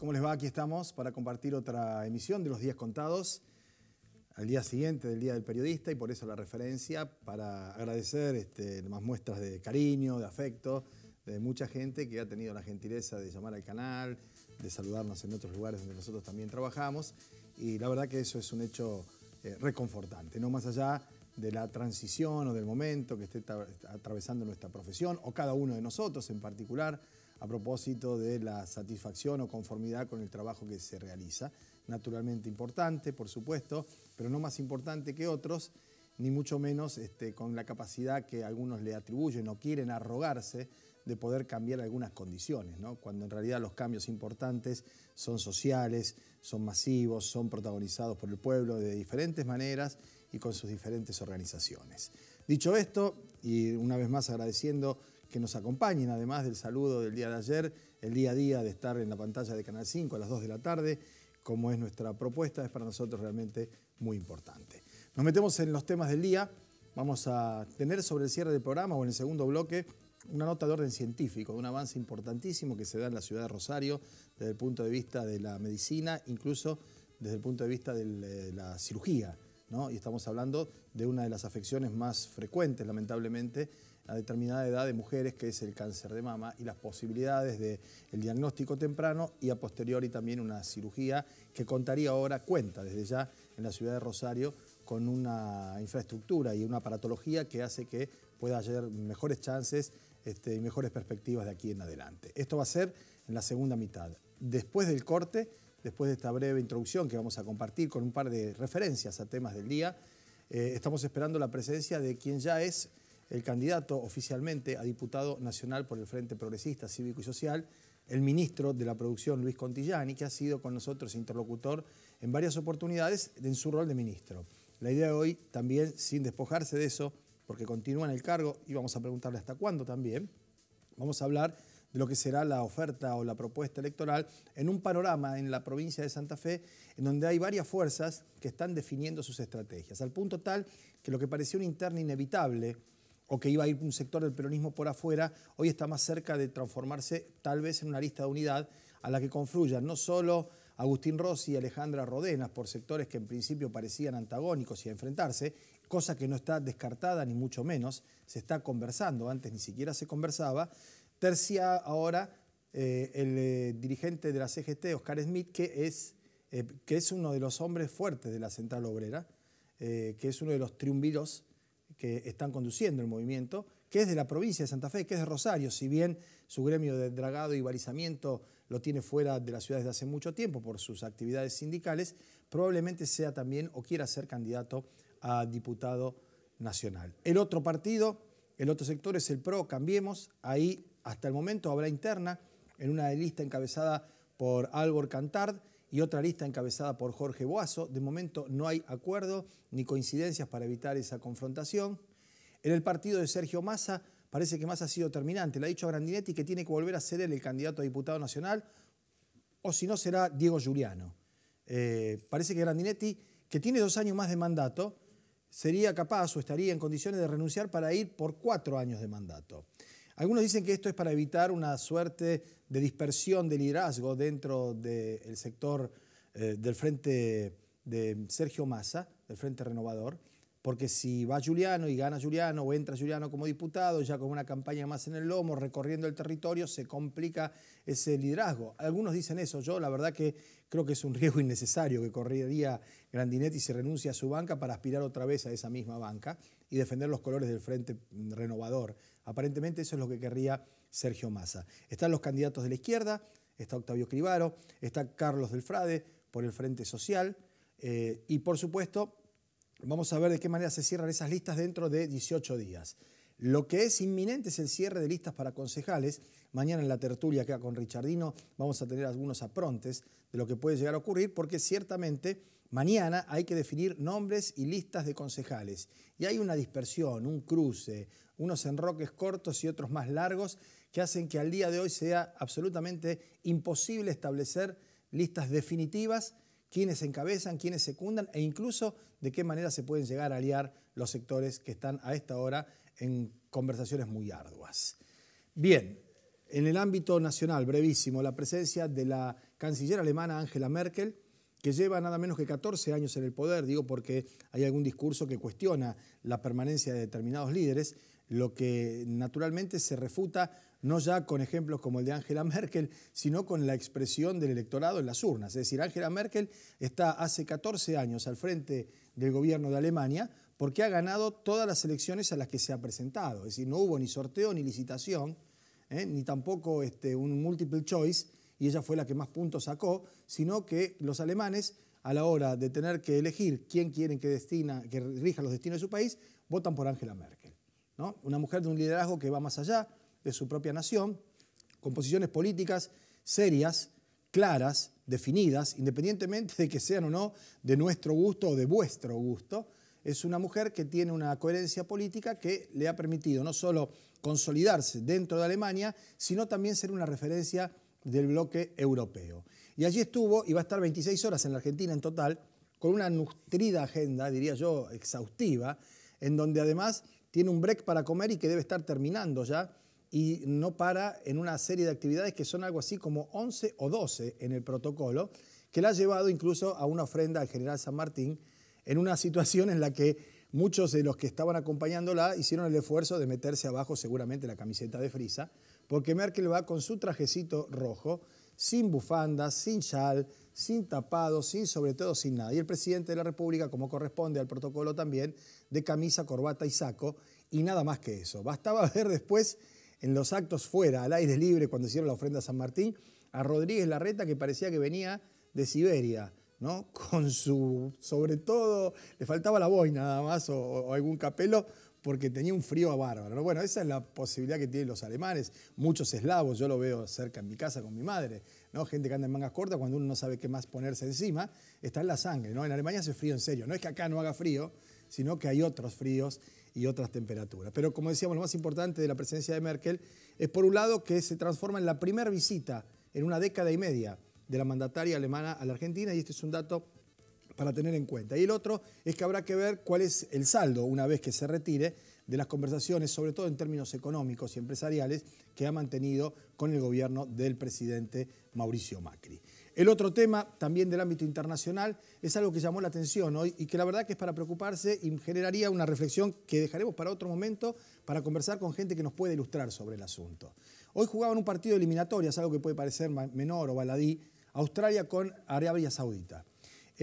¿Cómo les va? Aquí estamos para compartir otra emisión de los días contados, al día siguiente del Día del Periodista y por eso la referencia, para agradecer este, más muestras de cariño, de afecto, de mucha gente que ha tenido la gentileza de llamar al canal, de saludarnos en otros lugares donde nosotros también trabajamos y la verdad que eso es un hecho eh, reconfortante, no más allá de la transición o del momento que esté atravesando nuestra profesión o cada uno de nosotros en particular a propósito de la satisfacción o conformidad con el trabajo que se realiza. Naturalmente importante, por supuesto, pero no más importante que otros, ni mucho menos este, con la capacidad que algunos le atribuyen o quieren arrogarse de poder cambiar algunas condiciones, cuando en realidad los cambios importantes son sociales, son masivos, son protagonizados por el pueblo de diferentes maneras y con sus diferentes organizaciones. Dicho esto, y una vez más agradeciendo que nos acompañen, además del saludo del día de ayer, el día a día de estar en la pantalla de Canal 5 a las 2 de la tarde, como es nuestra propuesta, es para nosotros realmente muy importante. Nos metemos en los temas del día, vamos a tener sobre el cierre del programa o en el segundo bloque una nota de orden científico, de un avance importantísimo que se da en la ciudad de Rosario desde el punto de vista de la medicina, incluso desde el punto de vista eh, de la cirugía. Y estamos hablando de una de las afecciones más frecuentes, lamentablemente, a determinada edad de mujeres, que es el cáncer de mama, y las posibilidades del el diagnóstico temprano y a posteriori también una cirugía que contaría ahora, cuenta desde ya en la ciudad de Rosario, con una infraestructura y una aparatología que hace que pueda haber mejores chances este, y mejores perspectivas de aquí en adelante. Esto va a ser en la segunda mitad. Después del corte, después de esta breve introducción que vamos a compartir con un par de referencias a temas del día, eh, estamos esperando la presencia de quien ya es el candidato oficialmente a diputado nacional por el Frente Progresista Cívico y Social, el ministro de la Producción, Luis Contillani, que ha sido con nosotros interlocutor en varias oportunidades en su rol de ministro. La idea de hoy también, sin despojarse de eso, porque continúa en el cargo y vamos a preguntarle hasta cuándo también, vamos a hablar de lo que será la oferta o la propuesta electoral en un panorama en la provincia de Santa Fe en donde hay varias fuerzas que están definiendo sus estrategias, al punto tal que lo que parecía un interno inevitable o que iba a ir un sector del peronismo por afuera, hoy está más cerca de transformarse tal vez en una lista de unidad a la que confluyan no solo Agustín Rossi y Alejandra Rodenas por sectores que en principio parecían antagónicos y a enfrentarse, cosa que no está descartada ni mucho menos, se está conversando, antes ni siquiera se conversaba. Tercia ahora eh, el eh, dirigente de la CGT, Oscar Smith, que es, eh, que es uno de los hombres fuertes de la Central Obrera, que es uno de los triunviros que están conduciendo el movimiento, que es de la provincia de Santa Fe, que es de Rosario, si bien su gremio de dragado y balizamiento lo tiene fuera de la ciudad desde hace mucho tiempo por sus actividades sindicales, probablemente sea también o quiera ser candidato a diputado nacional. El otro partido, el otro sector es el PRO, cambiemos, ahí hasta el momento habrá interna en una lista encabezada por Álvaro Cantard, y otra lista encabezada por Jorge Boazo. De momento no hay acuerdo ni coincidencias para evitar esa confrontación. En el partido de Sergio Massa, parece que Massa ha sido terminante. Le ha dicho a Grandinetti que tiene que volver a ser el candidato a diputado nacional, o si no será Diego Giuliano. Eh, parece que Grandinetti, que tiene dos años más de mandato, sería capaz o estaría en condiciones de renunciar para ir por cuatro años de mandato. Algunos dicen que esto es para evitar una suerte de dispersión de liderazgo dentro del sector eh, del frente de Sergio Massa, del frente renovador, porque si va Juliano y gana Juliano o entra Juliano como diputado, ya con una campaña más en el lomo, recorriendo el territorio, se complica ese liderazgo. Algunos dicen eso, yo la verdad que creo que es un riesgo innecesario que correría Grandinetti si renuncia a su banca para aspirar otra vez a esa misma banca y defender los colores del Frente Renovador. Aparentemente eso es lo que querría Sergio Massa. Están los candidatos de la izquierda, está Octavio Cribaro, está Carlos del Frade por el Frente Social eh, y por supuesto vamos a ver de qué manera se cierran esas listas dentro de 18 días. Lo que es inminente es el cierre de listas para concejales. Mañana en la tertulia que acá con Richardino vamos a tener algunos aprontes de lo que puede llegar a ocurrir porque ciertamente Mañana hay que definir nombres y listas de concejales. Y hay una dispersión, un cruce, unos enroques cortos y otros más largos que hacen que al día de hoy sea absolutamente imposible establecer listas definitivas, quiénes encabezan, quiénes secundan e incluso de qué manera se pueden llegar a aliar los sectores que están a esta hora en conversaciones muy arduas. Bien, en el ámbito nacional, brevísimo, la presencia de la canciller alemana Angela Merkel que lleva nada menos que 14 años en el poder, digo porque hay algún discurso que cuestiona la permanencia de determinados líderes, lo que naturalmente se refuta no ya con ejemplos como el de Angela Merkel, sino con la expresión del electorado en las urnas. Es decir, Angela Merkel está hace 14 años al frente del gobierno de Alemania porque ha ganado todas las elecciones a las que se ha presentado. Es decir, no hubo ni sorteo ni licitación, ¿eh? ni tampoco este, un multiple choice y ella fue la que más puntos sacó, sino que los alemanes, a la hora de tener que elegir quién quieren que, destina, que rija los destinos de su país, votan por Angela Merkel. ¿no? Una mujer de un liderazgo que va más allá de su propia nación, con posiciones políticas serias, claras, definidas, independientemente de que sean o no de nuestro gusto o de vuestro gusto. Es una mujer que tiene una coherencia política que le ha permitido no solo consolidarse dentro de Alemania, sino también ser una referencia del bloque europeo. Y allí estuvo, y va a estar 26 horas en la Argentina en total, con una nutrida agenda, diría yo, exhaustiva, en donde además tiene un break para comer y que debe estar terminando ya, y no para en una serie de actividades que son algo así como 11 o 12 en el protocolo, que la ha llevado incluso a una ofrenda al general San Martín, en una situación en la que muchos de los que estaban acompañándola hicieron el esfuerzo de meterse abajo seguramente la camiseta de Frisa, porque Merkel va con su trajecito rojo, sin bufanda, sin chal, sin tapado, sin sobre todo sin nada. Y el presidente de la República, como corresponde al protocolo también, de camisa, corbata y saco, y nada más que eso. Bastaba ver después en los actos fuera, al aire libre, cuando hicieron la ofrenda a San Martín, a Rodríguez Larreta que parecía que venía de Siberia, ¿no? Con su, sobre todo, le faltaba la boina nada más o, o algún capelo porque tenía un frío a bárbaro. Bueno, esa es la posibilidad que tienen los alemanes, muchos eslavos, yo lo veo cerca en mi casa con mi madre, ¿no? gente que anda en mangas cortas cuando uno no sabe qué más ponerse encima, está en la sangre. ¿no? En Alemania hace frío en serio, no es que acá no haga frío, sino que hay otros fríos y otras temperaturas. Pero como decíamos, lo más importante de la presencia de Merkel es, por un lado, que se transforma en la primera visita en una década y media de la mandataria alemana a la Argentina, y este es un dato para tener en cuenta. Y el otro es que habrá que ver cuál es el saldo una vez que se retire de las conversaciones, sobre todo en términos económicos y empresariales, que ha mantenido con el gobierno del presidente Mauricio Macri. El otro tema, también del ámbito internacional, es algo que llamó la atención hoy y que la verdad que es para preocuparse y generaría una reflexión que dejaremos para otro momento para conversar con gente que nos puede ilustrar sobre el asunto. Hoy jugaban un partido eliminatorio es algo que puede parecer menor o baladí, Australia con Arabia Saudita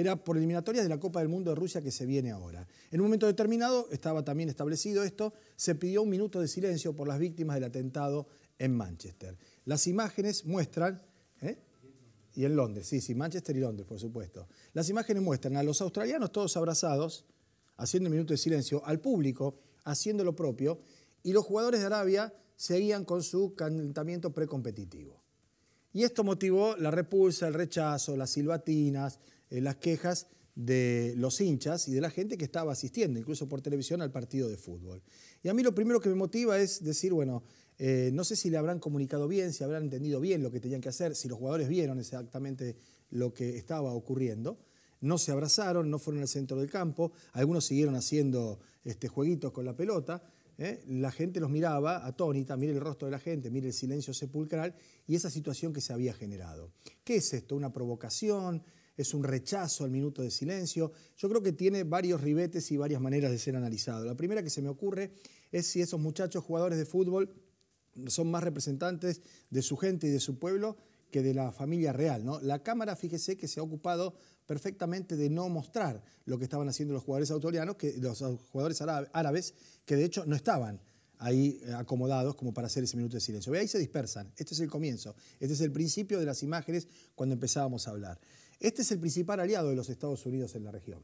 era por eliminatorias de la Copa del Mundo de Rusia que se viene ahora. En un momento determinado, estaba también establecido esto, se pidió un minuto de silencio por las víctimas del atentado en Manchester. Las imágenes muestran... ¿eh? Y en Londres, sí, sí, Manchester y Londres, por supuesto. Las imágenes muestran a los australianos todos abrazados, haciendo un minuto de silencio, al público haciendo lo propio, y los jugadores de Arabia seguían con su calentamiento precompetitivo. Y esto motivó la repulsa, el rechazo, las silbatinas, las quejas de los hinchas y de la gente que estaba asistiendo, incluso por televisión, al partido de fútbol. Y a mí lo primero que me motiva es decir, bueno, eh, no sé si le habrán comunicado bien, si habrán entendido bien lo que tenían que hacer, si los jugadores vieron exactamente lo que estaba ocurriendo. No se abrazaron, no fueron al centro del campo, algunos siguieron haciendo este, jueguitos con la pelota. ¿eh? La gente los miraba atónita, mire el rostro de la gente, mire el silencio sepulcral y esa situación que se había generado. ¿Qué es esto? ¿Una provocación? es un rechazo al minuto de silencio. Yo creo que tiene varios ribetes y varias maneras de ser analizado. La primera que se me ocurre es si esos muchachos jugadores de fútbol son más representantes de su gente y de su pueblo que de la familia real. ¿no? La Cámara, fíjese que se ha ocupado perfectamente de no mostrar lo que estaban haciendo los jugadores autorianos, que, los jugadores árabes, que de hecho no estaban ahí eh, acomodados como para hacer ese minuto de silencio. Ve, ahí se dispersan. Este es el comienzo. Este es el principio de las imágenes cuando empezábamos a hablar. Este es el principal aliado de los Estados Unidos en la región.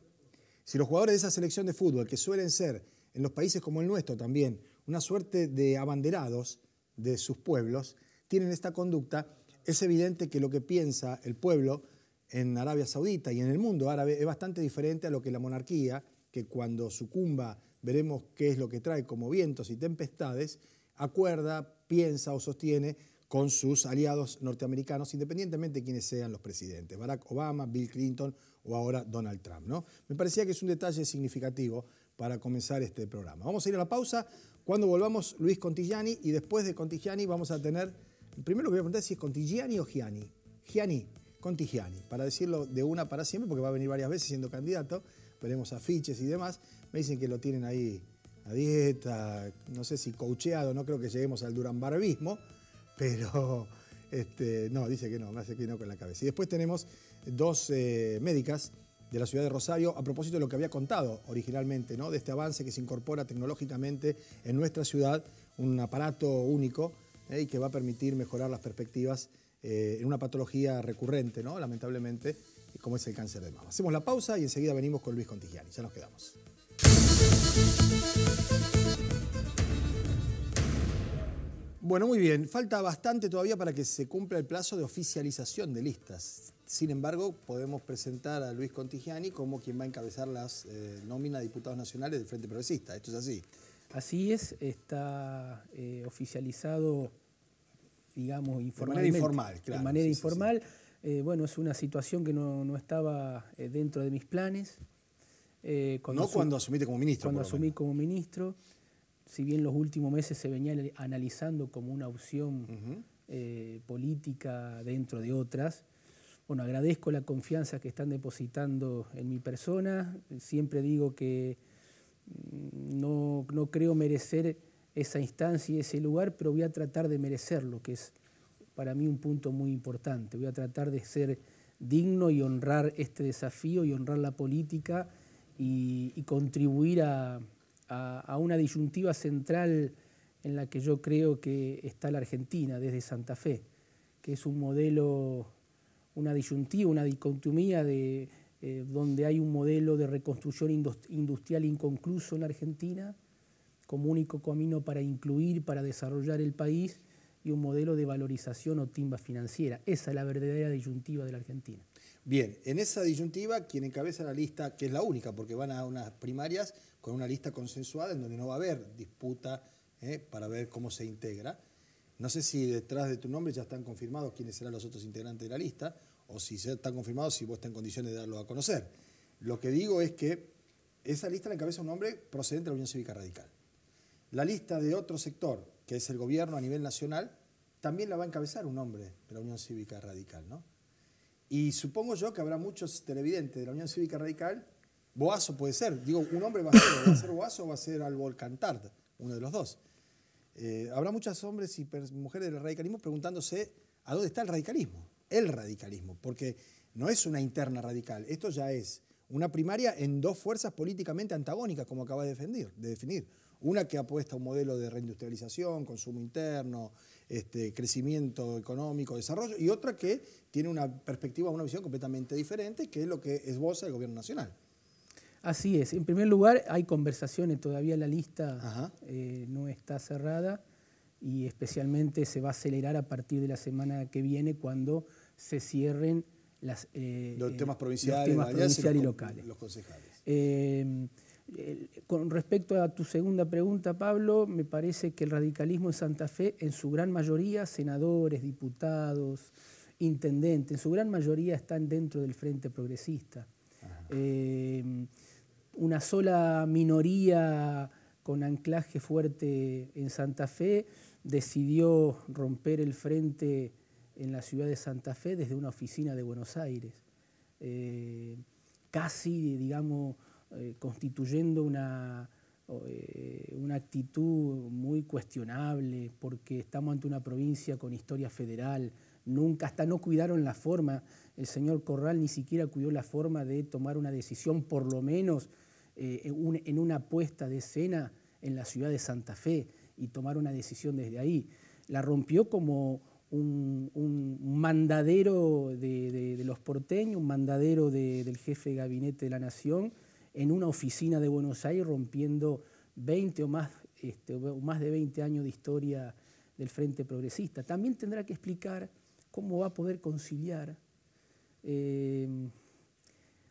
Si los jugadores de esa selección de fútbol, que suelen ser en los países como el nuestro también, una suerte de abanderados de sus pueblos, tienen esta conducta, es evidente que lo que piensa el pueblo en Arabia Saudita y en el mundo árabe es bastante diferente a lo que la monarquía, que cuando sucumba veremos qué es lo que trae como vientos y tempestades, acuerda, piensa o sostiene con sus aliados norteamericanos, independientemente de quiénes sean los presidentes, Barack Obama, Bill Clinton o ahora Donald Trump. ¿no? Me parecía que es un detalle significativo para comenzar este programa. Vamos a ir a la pausa. Cuando volvamos, Luis Contigiani, y después de Contigiani vamos a tener, primero que voy a preguntar si es Contigiani o Gianni. Gianni, Contigiani, para decirlo de una para siempre, porque va a venir varias veces siendo candidato, veremos afiches y demás. Me dicen que lo tienen ahí a dieta, no sé si coacheado, no creo que lleguemos al durambarbismo pero este, no, dice que no, me hace que no con la cabeza. Y después tenemos dos eh, médicas de la ciudad de Rosario a propósito de lo que había contado originalmente, ¿no? de este avance que se incorpora tecnológicamente en nuestra ciudad, un aparato único ¿eh? y que va a permitir mejorar las perspectivas eh, en una patología recurrente, lamentablemente, como es el cáncer de mama. Hacemos la pausa y enseguida venimos con Luis Contigiani. Ya nos quedamos. Bueno, muy bien. Falta bastante todavía para que se cumpla el plazo de oficialización de listas. Sin embargo, podemos presentar a Luis Contigiani como quien va a encabezar las eh, nóminas de diputados nacionales del Frente Progresista. Esto es así. Así es, está eh, oficializado, digamos, informalmente. De manera informal, claro. De manera informal. Eh, bueno, es una situación que no, estaba dentro de mis planes. no cuando asumiste como ministro. Cuando asumí como ministro si bien los últimos meses se venía analizando como una opción eh, política dentro de otras, bueno, agradezco la confianza que están depositando en mi persona. Siempre digo que mm, no, creo merecer esa instancia y ese lugar, pero voy a tratar de merecerlo, que es para mí un punto muy importante. Voy a tratar de ser digno y honrar este desafío y honrar la política y contribuir a, a, una disyuntiva central en la que yo creo que está la Argentina desde Santa Fe, que es un modelo, una disyuntiva, una dicotomía de, eh, donde hay un modelo de reconstrucción industrial inconcluso en la Argentina, como único camino para incluir, para desarrollar el país, y un modelo de valorización o timba financiera. Esa es la verdadera disyuntiva de la Argentina. Bien, en esa disyuntiva, quien encabeza la lista, que es la única, porque van a unas primarias con una lista consensuada en donde no va a haber disputa eh, para ver cómo se integra. No sé si detrás de tu nombre ya están confirmados quiénes serán los otros integrantes de la lista, o si ya están confirmados si vos estás en condiciones de darlo a conocer. Lo que digo es que esa lista la encabeza un hombre procedente de la Unión Cívica Radical. La lista de otro sector, que es el gobierno a nivel nacional, también la va a encabezar un hombre de la Unión Cívica Radical, ¿no? Y supongo yo que habrá muchos televidentes de la Unión Cívica Radical. Boazo puede ser. Digo, un hombre va a ser, ¿va a ser o va a ser Albol Cantard? Uno de los dos. Eh, habrá muchos hombres y mujeres del radicalismo preguntándose a dónde está el radicalismo, el radicalismo, porque no es una interna radical, esto ya es una primaria en dos fuerzas políticamente antagónicas, como acaba de, de definir. Una que apuesta a un modelo de reindustrialización, consumo interno, este, crecimiento económico, desarrollo, y otra que tiene una perspectiva, una visión completamente diferente, que es lo que esboza el gobierno nacional. Así es. En primer lugar, hay conversaciones, todavía la lista eh, no está cerrada y especialmente se va a acelerar a partir de la semana que viene cuando se cierren eh, los temas eh, provinciales, y, locales. Los concejales. Con respecto a tu segunda pregunta, Pablo, me parece que el radicalismo en Santa Fe, en su gran mayoría, senadores, diputados, intendentes, en su gran mayoría están dentro del Frente Progresista. Eh, una sola minoría con anclaje fuerte en Santa Fe decidió romper el frente en la ciudad de Santa Fe desde una oficina de Buenos Aires. Eh, casi, digamos, eh, constituyendo eh, una, actitud muy cuestionable, porque estamos ante una provincia con historia federal, nunca, hasta no cuidaron la forma, el señor Corral ni siquiera cuidó la forma de tomar una decisión, por lo menos eh, en, una puesta de escena en la ciudad de Santa Fe y tomar una decisión desde ahí. La rompió como un, mandadero de, los porteños, un mandadero del jefe de gabinete de la Nación, en una oficina de Buenos Aires rompiendo 20 este, o más, de 20 años de historia del Frente Progresista. También tendrá que explicar cómo va a poder conciliar em,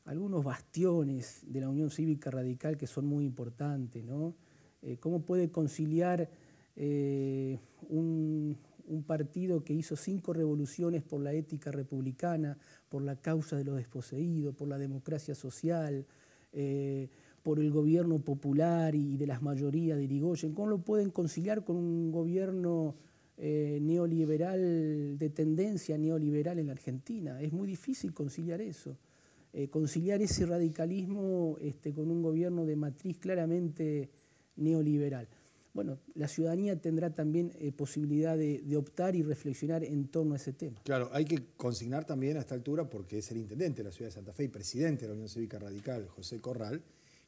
algunos bastiones de la Unión Cívica Radical que son muy importantes, ¿no? Eh, cómo puede conciliar eh, un partido que hizo cinco revoluciones por la ética republicana, por la causa de los desposeídos, por la democracia social, eh, por el gobierno popular y de las mayorías de Irigoyen? ¿Cómo lo pueden conciliar con un gobierno eh, neoliberal, de tendencia neoliberal en la Argentina? Es muy difícil conciliar eso. Eh, conciliar ese radicalismo este, con un gobierno de matriz claramente neoliberal bueno, la ciudadanía tendrá también eh, posibilidad de, de, optar y reflexionar en torno a ese tema. Claro, hay que consignar también a esta altura, porque es el intendente de la ciudad de Santa Fe y presidente de la Unión Cívica Radical, José Corral,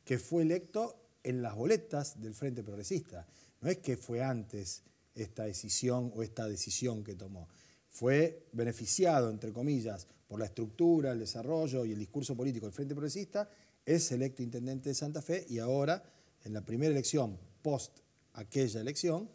que fue electo en las boletas del Frente Progresista. No es que fue antes esta decisión o esta decisión que tomó. Fue beneficiado, entre comillas, por la estructura, el desarrollo y el discurso político del Frente Progresista, es electo intendente de Santa Fe y ahora, en la primera elección post aquella elección,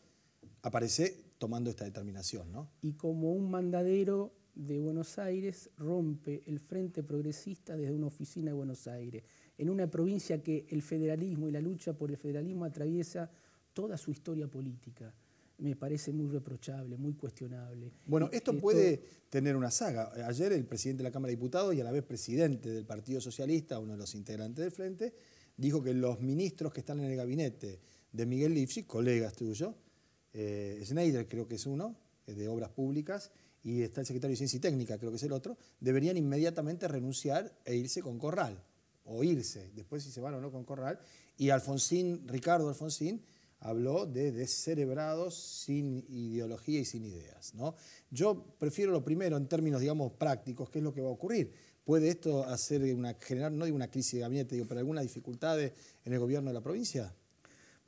aparece tomando esta determinación. Y como un mandadero de Buenos Aires rompe el Frente Progresista desde una oficina de Buenos Aires, en una provincia que el federalismo y la lucha por el federalismo atraviesa toda su historia política. Me parece muy reprochable, muy cuestionable. Bueno, esto puede tener una saga. Ayer el presidente de la Cámara de Diputados y a la vez presidente del Partido Socialista, uno de los integrantes del Frente, dijo que los ministros que están en el gabinete de Miguel Lipschitz, colegas tuyos. Eh, Schneider creo que es uno, eh, de Obras Públicas, y está el secretario de Ciencia y Técnica, creo que es el otro, deberían inmediatamente renunciar e irse con Corral, o irse, después si se van o no con Corral. Y Alfonsín, Ricardo Alfonsín, habló de descerebrados sin ideología y sin ideas. ¿no? Yo prefiero lo primero en términos, digamos, prácticos, qué es lo que va a ocurrir. Puede esto hacer una, generar, no digo una crisis de gabinete, digo, pero algunas dificultades en el gobierno de la provincia.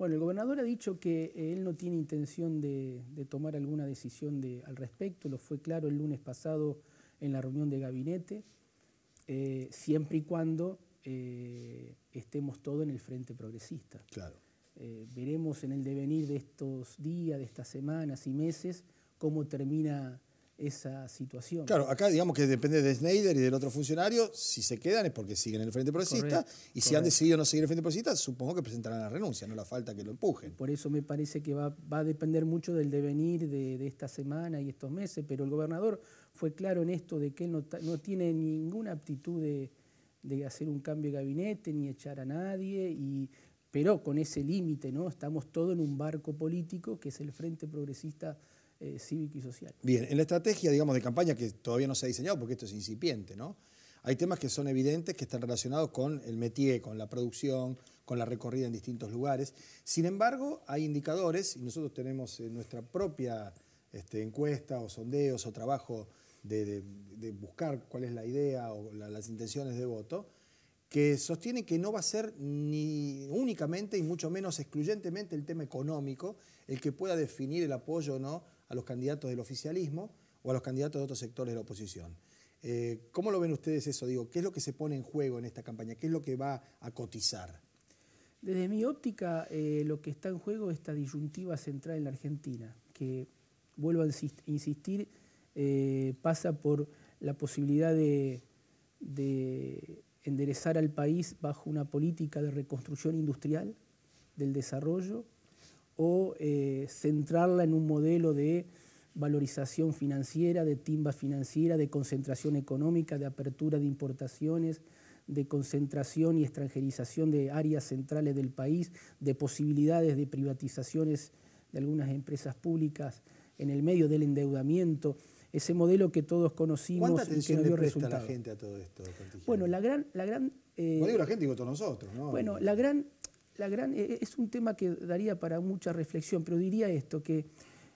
Bueno, el gobernador ha dicho que eh, él no tiene intención de, tomar alguna decisión al respecto, lo fue claro el lunes pasado en la reunión de gabinete, eh, siempre y cuando eh, estemos todos en el frente progresista. Claro. veremos en el devenir de estos días, de estas semanas y meses, cómo termina esa situación. Claro, acá digamos que depende de Snyder y del otro funcionario, si se quedan es porque siguen en el Frente Progresista, y si han decidido no seguir en el Frente Progresista, supongo que presentarán la renuncia, no la falta que lo empujen. Por eso me parece que va, a depender mucho del devenir de, esta semana y estos meses, pero el gobernador fue claro en esto de que no, tiene ninguna aptitud de, hacer un cambio de gabinete ni echar a nadie, y, pero con ese límite, ¿no? Estamos todos en un barco político que es el Frente Progresista eh, cívico y social. Bien, en la estrategia, digamos, de campaña que todavía no se ha diseñado porque esto es incipiente, ¿no? Hay temas que son evidentes que están relacionados con el métier, con la producción, con la recorrida en distintos lugares. Sin embargo, hay indicadores, y nosotros tenemos eh, nuestra propia este, encuesta o sondeos o trabajo de, buscar cuál es la idea o las intenciones de voto, que sostienen que no va a ser ni únicamente y mucho menos excluyentemente el tema económico el que pueda definir el apoyo o no a los candidatos del oficialismo o a los candidatos de otros sectores de la oposición. Eh, ¿Cómo lo ven ustedes eso? Digo, ¿qué es lo que se pone en juego en esta campaña? ¿Qué es lo que va a cotizar? Desde mi óptica, eh, lo que está en juego es esta disyuntiva central en la Argentina, que, vuelvo a insistir, eh, pasa por la posibilidad de enderezar al país bajo una política de reconstrucción industrial, del desarrollo, o eh, centrarla en un modelo de valorización financiera, de timba financiera, de concentración económica, de apertura de importaciones, de concentración y extranjerización de áreas centrales del país, de posibilidades de privatizaciones de algunas empresas públicas en el medio del endeudamiento, ese modelo que todos conocimos y que no dio le resultado. la gente a todo esto? Bueno, la gran... La gran eh, digo la gente, nosotros. Bueno, la gran, e, e, es un tema que daría para mucha reflexión, pero diría esto, que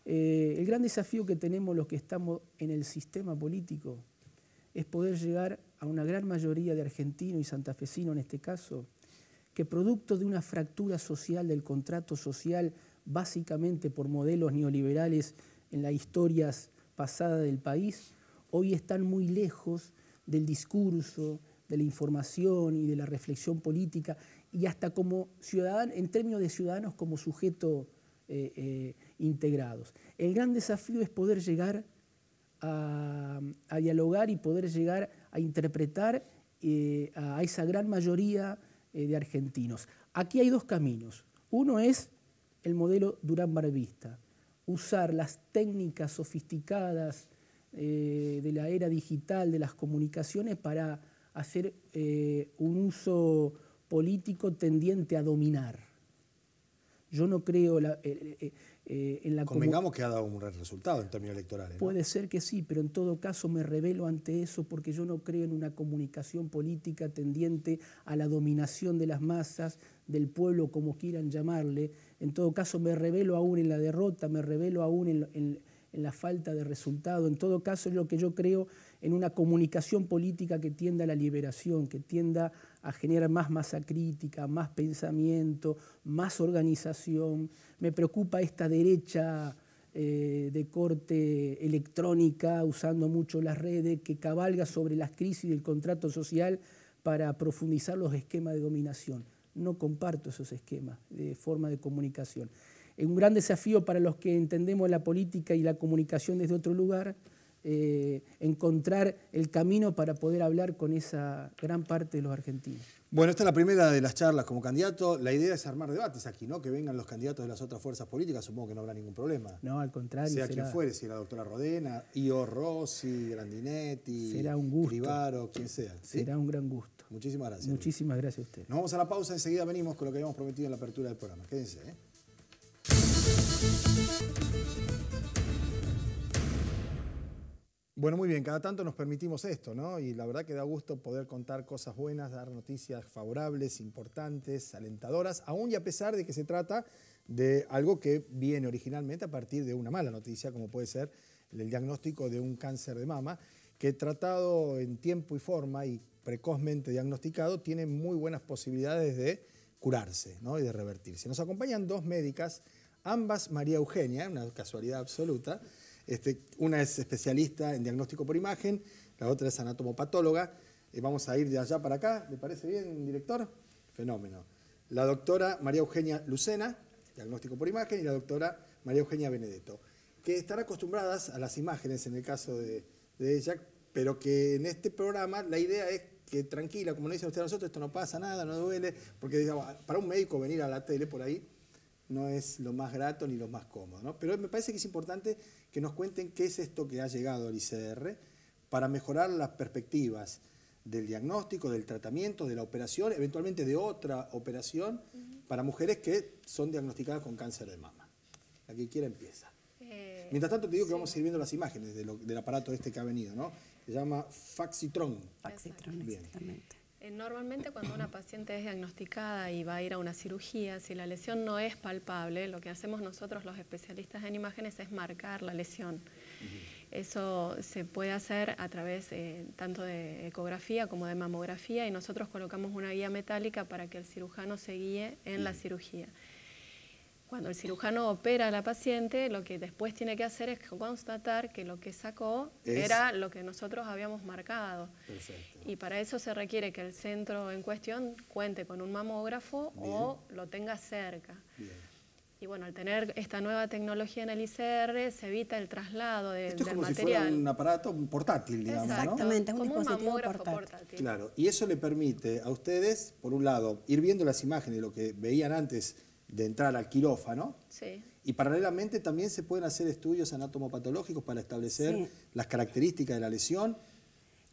eh, el gran desafío que tenemos los que estamos en el sistema político es poder llegar a una gran mayoría de argentinos y santafesinos en este caso, que producto de una fractura social del contrato social, básicamente por modelos neoliberales en la historia pasada del país, hoy están muy lejos del discurso, de la información y de la reflexión política y hasta como ciudadano, en términos de ciudadanos como sujeto eh, eh, integrados. El gran desafío es poder llegar a, dialogar y poder llegar a interpretar eh, a esa gran mayoría de argentinos. Aquí hay dos caminos. Uno es el modelo Durán Barbista, usar las técnicas sofisticadas de la era digital, de las comunicaciones, para hacer un uso político tendiente a dominar. Yo no creo eh, eh, eh, en la... Convengamos que ha dado un resultado en términos electorales. Puede ser que sí, pero en todo caso me revelo ante eso porque yo no creo en una comunicación política tendiente a la dominación de las masas, del pueblo, como quieran llamarle. En todo caso me revelo aún en la derrota, me revelo aún en, la falta de resultado. En todo caso es lo que yo creo en una comunicación política que tienda a la liberación, que tienda a generar más masa crítica, más pensamiento, más organización. Me preocupa esta derecha eh, de corte electrónica, usando mucho las redes, que cabalga sobre las crisis del contrato social para profundizar los esquemas de dominación. No comparto esos esquemas de forma de comunicación. Es un gran desafío para los que entendemos la política y la comunicación desde otro lugar, eh, encontrar el camino para poder hablar con esa gran parte de los argentinos. Bueno, esta es la primera de las charlas como candidato. La idea es armar debates aquí, ¿no? Que vengan los candidatos de las otras fuerzas políticas, supongo que no habrá ningún problema. No, al contrario. Sea quien fuere, si la doctora Rodena, Io Rossi, Grandinetti, Rivaro, quien sea. Será un gran gusto. Muchísimas gracias. Muchísimas gracias a usted. Nos vamos a la pausa, enseguida venimos con lo que habíamos prometido en la apertura del programa. Quédense, ¿eh? Bueno, muy bien, cada tanto nos permitimos esto, ¿no? Y la verdad que da gusto poder contar cosas buenas, dar noticias favorables, importantes, alentadoras, aún y a pesar de que se trata de algo que viene originalmente a partir de una mala noticia, como puede ser el diagnóstico de un cáncer de mama, que tratado en tiempo y forma y precozmente diagnosticado, tiene muy buenas posibilidades de curarse ¿no? y de revertirse. Nos acompañan dos médicas, ambas María Eugenia, una casualidad absoluta, este, una es especialista en diagnóstico por imagen, la otra es anatomopatóloga. Eh, vamos a ir de allá para acá, ¿le parece bien, director? Fenómeno. La doctora María Eugenia Lucena, diagnóstico por imagen, y la doctora María Eugenia Benedetto, que están acostumbradas a las imágenes en el caso de, ella, pero que en este programa la idea es que tranquila, como dice dicen ustedes a nosotros, esto no pasa nada, no duele, porque para un médico venir a la tele por ahí no es lo más grato ni lo más cómodo. ¿no? Pero me parece que es importante que nos cuenten qué es esto que ha llegado al ICR para mejorar las perspectivas del diagnóstico, del tratamiento, de la operación, eventualmente de otra operación para mujeres que son diagnosticadas con cáncer de mama. La que quiera empieza. Eh, Mientras tanto te digo que vamos a ir viendo las imágenes del aparato este que ha venido, ¿no? Se llama Faxitron. Faxitron, exactamente. Eh, normalmente cuando una paciente es diagnosticada y va a ir a una cirugía, si la lesión no es palpable, lo que hacemos nosotros los especialistas en imágenes es marcar la lesión. Eso se puede hacer a través eh, tanto de ecografía como de mamografía y nosotros colocamos una guía metálica para que el cirujano se guíe en la cirugía. Cuando el cirujano opera a la paciente, lo que después tiene que hacer es constatar que lo que sacó era lo que nosotros habíamos marcado. Y para eso se requiere que el centro en cuestión cuente con un mamógrafo o lo tenga cerca. Y bueno, al tener esta nueva tecnología en el ICR se evita el traslado de, Esto es del como material. Si fuera un aparato portátil, digamos. Exactamente, es un como un mamógrafo portátil. Claro, y eso le permite a ustedes, por un lado, ir viendo las imágenes lo que veían antes de entrar al quirófano. Sí. Y paralelamente también se pueden hacer estudios anatomopatológicos para establecer las características de la lesión.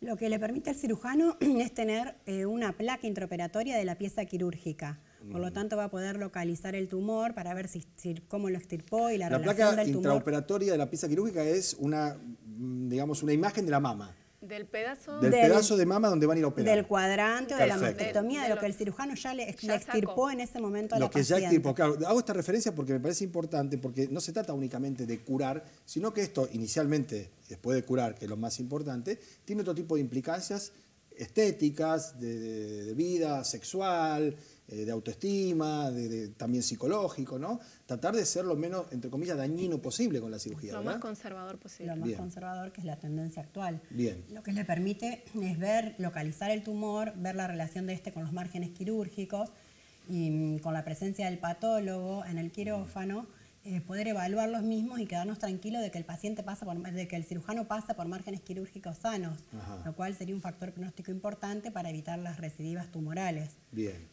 Lo que le permite al cirujano es tener eh, una placa intraoperatoria de la pieza quirúrgica. Por lo mm. tanto, va a poder localizar el tumor para ver si, cómo lo extirpó y la, relación del tumor. La placa intraoperatoria de la pieza quirúrgica es una, mm, digamos, una imagen de la mama. Del pedazo, del, pedazo de mama donde van a ir a operar. Del cuadrante o de la mastectomía, de, lo que el cirujano ya le, extirpó en ese momento a la que ya extirpó. hago esta referencia porque me parece importante, porque no se trata únicamente de curar, sino que esto inicialmente, después de curar, que es lo más importante, tiene otro tipo de implicancias estéticas, de vida sexual, eh, de autoestima, de, también psicológico, ¿no? Tratar de ser lo menos, entre comillas, dañino posible con la cirugía. Lo más conservador posible. Lo más conservador, que es la tendencia actual. Bien. Lo que le permite es ver, localizar el tumor, ver la relación de este con los márgenes quirúrgicos y mm, con la presencia del patólogo en el quirófano. Eh, poder evaluar los mismos y quedarnos tranquilos de que el paciente pasa por, de que el cirujano pasa por márgenes quirúrgicos sanos, lo cual sería un factor pronóstico importante para evitar las recidivas tumorales. Bien.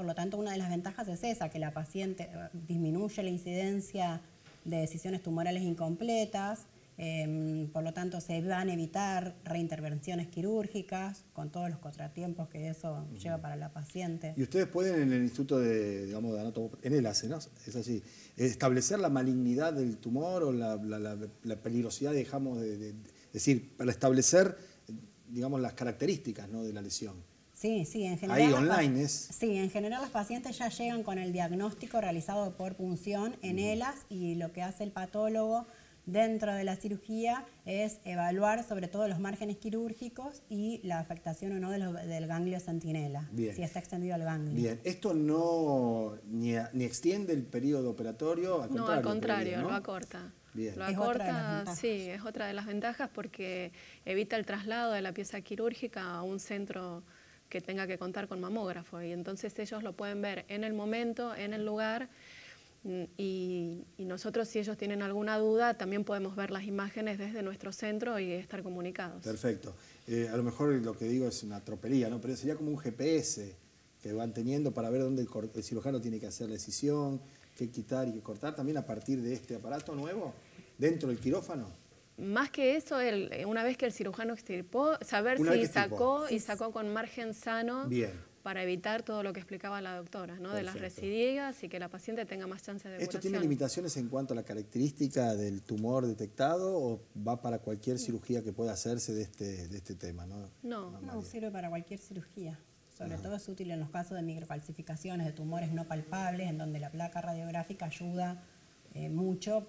Por lo tanto, una de las ventajas es esa, que la paciente eh, disminuye la incidencia de decisiones tumorales incompletas, em, por lo tanto se van a evitar reintervenciones quirúrgicas con todos los contratiempos que eso lleva para la paciente. Y ustedes pueden en el Instituto de, digamos, Anatomía, en el ACE, Es así, establecer la malignidad del tumor o la, peligrosidad, dejamos de, decir, para establecer, digamos, las características de la lesión. Sí, sí, en general. Ahí online es. Sí, en general las pacientes ya llegan con el diagnóstico realizado por punción en ELAS y lo que hace el patólogo dentro de la cirugía es evaluar sobre todo los márgenes quirúrgicos y la afectación o no del ganglio sentinela, Bien. si está extendido al ganglio. Bien, esto no ni, extiende el periodo operatorio, al no, al contrario, lo acorta. Bien. Lo acorta, sí, es otra de las ventajas porque evita el traslado de la pieza quirúrgica a un centro que tenga que contar con mamógrafo. Y entonces ellos lo pueden ver en el momento, en el lugar. Mm, y, nosotros, si ellos tienen alguna duda, también podemos ver las imágenes desde nuestro centro y estar comunicados. Perfecto. Eh, a lo mejor lo que digo es una tropería, ¿no? Pero sería como un GPS que van teniendo para ver dónde el, el cirujano tiene que hacer la decisión, qué quitar y qué cortar, también a partir de este aparato nuevo, dentro del quirófano más que eso, eh, una vez que el cirujano extirpó, saber si sacó y sacó con margen sano para evitar todo lo que explicaba la doctora, ¿no? de las residigas y que la paciente tenga más chance de curación. ¿Esto tiene limitaciones en cuanto a la característica del tumor detectado o va para cualquier cirugía que pueda hacerse de este, de este tema? No, no, no sirve para cualquier cirugía. Sobre todo es útil en los casos de microcalcificaciones, de tumores no palpables, en donde la placa radiográfica ayuda eh, mucho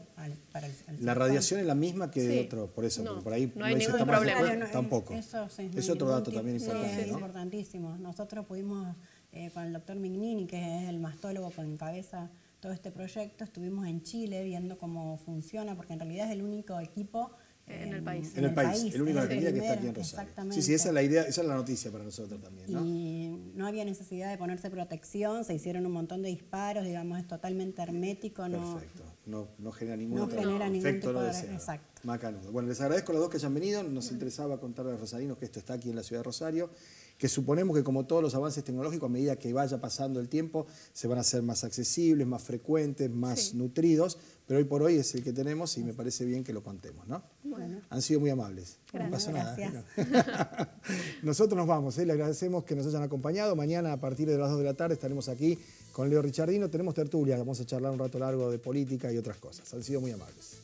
para el, La radiación es la misma que de otro, por eso, por ahí no hay ningún problema. tampoco. Eso, es otro dato también importante. es importantísimo. Nosotros pudimos, eh, con el doctor Mignini, que es el mastólogo que encabeza todo este proyecto, estuvimos en Chile viendo cómo funciona, porque en realidad es el único equipo en el em, país. En, el, país, el único que está aquí en Exactamente. Sí, sí, esa es la idea, esa es la noticia para nosotros también. ¿no? Y no había necesidad de ponerse protección, se hicieron un montón de disparos, digamos, es totalmente hermético, no, no, genera ningún no efecto ningún no deseado. Exacto. Bueno, les agradezco a los dos que hayan venido. Nos interesaba contarles a los rosarinos que esto está aquí en la ciudad de Rosario, que suponemos que como todos los avances tecnológicos, a medida que vaya pasando el tiempo, se van a hacer más accesibles, más frecuentes, más nutridos, pero hoy por hoy es el que tenemos y me parece bien que lo contemos, ¿no? Bueno. Han sido muy amables. Gracias, ¿eh? no Nosotros nos vamos, ¿eh? le agradecemos que nos hayan acompañado. Mañana a partir de las 2 de la tarde estaremos aquí con Leo Richardino tenemos Tertulia, vamos a charlar un rato largo de política y otras cosas. Han sido muy amables.